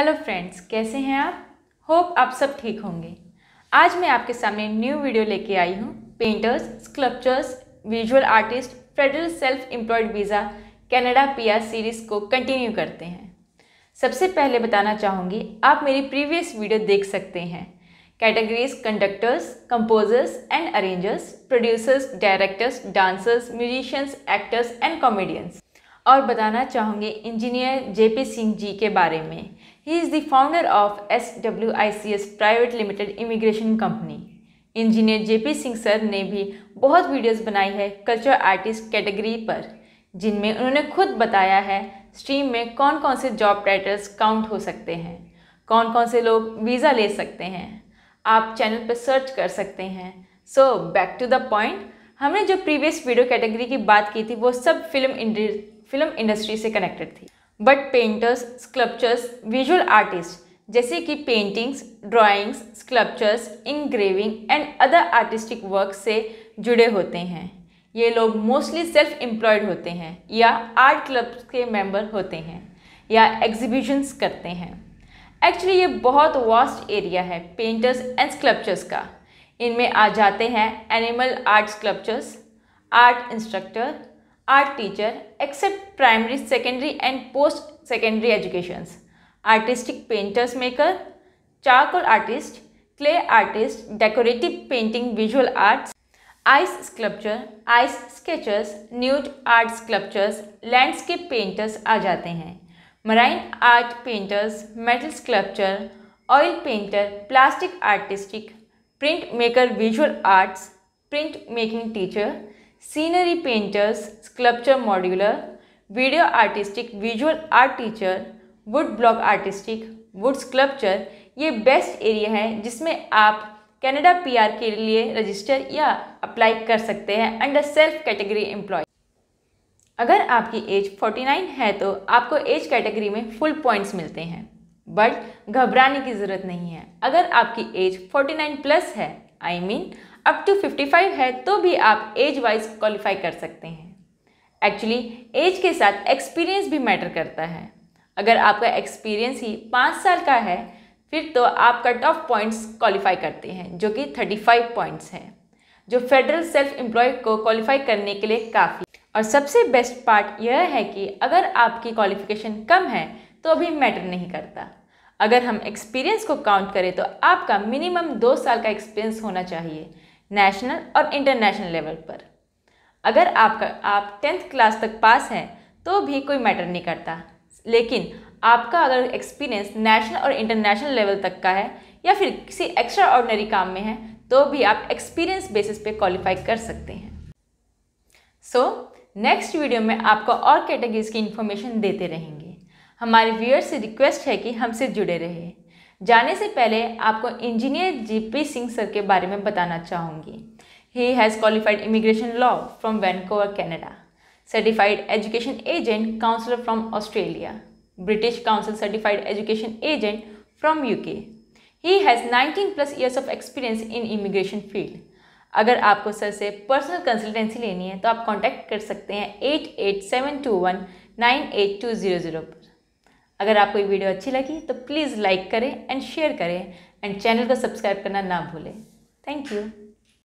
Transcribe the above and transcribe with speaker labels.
Speaker 1: hello friends कैसे हैं आप होप आप सब ठीक होंगे आज मैं आपके सामने न्यू वीडियो लेके आई हूँ painters sculptors visual artist federal self employed visa Canada PR series को कंटिन्यू करते हैं सबसे पहले बताना चाहूँगी आप मेरी प्रीवियस वीडियो देख सकते हैं categories conductors composers and arrangers producers directors dancers musicians actors and comedians और बताना चाहूँगी engineer J P Singh ji के बारे में he is the founder of S W I C S private limited immigration company engineer J P Singh sir ने भी बहुत videos बनाई है कल्चर आर्टिस्ट कैटेगरी पर जिनमें उन्होंने खुद बताया है स्ट्रीम में कौन कौन से जॉब टाइटल्स काउंट हो सकते हैं कौन कौन से लोग वीज़ा ले सकते हैं आप चैनल पर सर्च कर सकते हैं so back to the point हमने जो प्रीवियस वीडियो कैटेगरी की बात की थी वो सब फिल्म इंडस्ट्री फिल्म इंडस्ट्री से कनेक्टेड थी but painters sculptors visual artist जैसे कि paintings drawings sculptures engraving and other artistic work से जुड़े होते हैं ये लोग मोस्टली सेल्फ एम्प्लॉयड होते हैं या आर्ट क्लब के मेंबर होते हैं या एग्जीबिशंस करते हैं एक्चुअली ये बहुत वास्ट एरिया है पेंटर्स एंड स्कल्पचर्स का इनमें आ जाते हैं animal art sculptures art instructor or teacher except primary secondary and post secondary education artistic painters maker charcoal artist clay artist decorative painting visual arts ice sculpture ice sketchers nude art sculptures landscape painters आ जाते हैं marine art painters metal sculpture oil painter plastic artistic print maker visual arts print making teacher scenery painters, sculpture modular, video artistic, visual art teacher, wood block artistic, wood sculpture ये best area है जिसमें आप Canada PR के लिए register या apply कर सकते हैं अंडर सेल्फ कैटेगरी एम्प्लॉय अगर आपकी एज 49 है तो आपको एज कैटेगरी में फुल पॉइंट्स मिलते हैं बट घबराने की ज़रूरत नहीं है अगर आपकी एज 49 प्लस है I I mean mean, up to 55 है तो भी आप एज वाइज क्वालिफाई कर सकते हैं एक्चुअली एज के साथ एक्सपीरियंस भी मैटर करता है अगर आपका एक्सपीरियंस ही पाँच साल का है फिर तो आप कट ऑफ पॉइंट्स क्वालिफाई करते हैं जो कि 35 पॉइंट्स हैं जो फेडरल सेल्फ एम्प्लॉय को क्वालिफाई करने के लिए काफ़ी और सबसे बेस्ट पार्ट यह है कि अगर आपकी क्वालिफिकेशन कम है तो अभी मैटर नहीं करता अगर हम एक्सपीरियंस को काउंट करें तो आपका मिनिमम दो साल का एक्सपीरियंस होना चाहिए नेशनल और इंटरनेशनल लेवल पर अगर आपका आप टेंथ क्लास तक पास हैं तो भी कोई मैटर नहीं करता लेकिन आपका अगर एक्सपीरियंस नेशनल और इंटरनेशनल लेवल तक का है या फिर किसी एक्स्ट्रा ऑर्डनरी काम में है तो भी आप एक्सपीरियंस बेसिस पे क्वालिफाई कर सकते हैं सो नेक्स्ट वीडियो में आपको और कैटेगरीज की इन्फॉर्मेशन देते रहेंगे हमारे व्यूअर्स से रिक्वेस्ट है कि हमसे जुड़े रहें जाने से पहले आपको इंजीनियर जीपी सिंह सर के बारे में बताना चाहूँगी he has qualified immigration law from Vancouver Canada certified education agent counsellor from Australia British Council certified education agent from UK he has nineteen plus years of experience in immigration field अगर आपको sir से personal consultancy लेनी है तो आप contact कर सकते हैं at eight seven two one nine eight two zero zero पर अगर आपको ये वीडियो अच्छी लगी तो प्लीज़ लाइक करें एंड शेयर करें एंड चैनल को सब्सक्राइब करना ना भूलें थैंक यू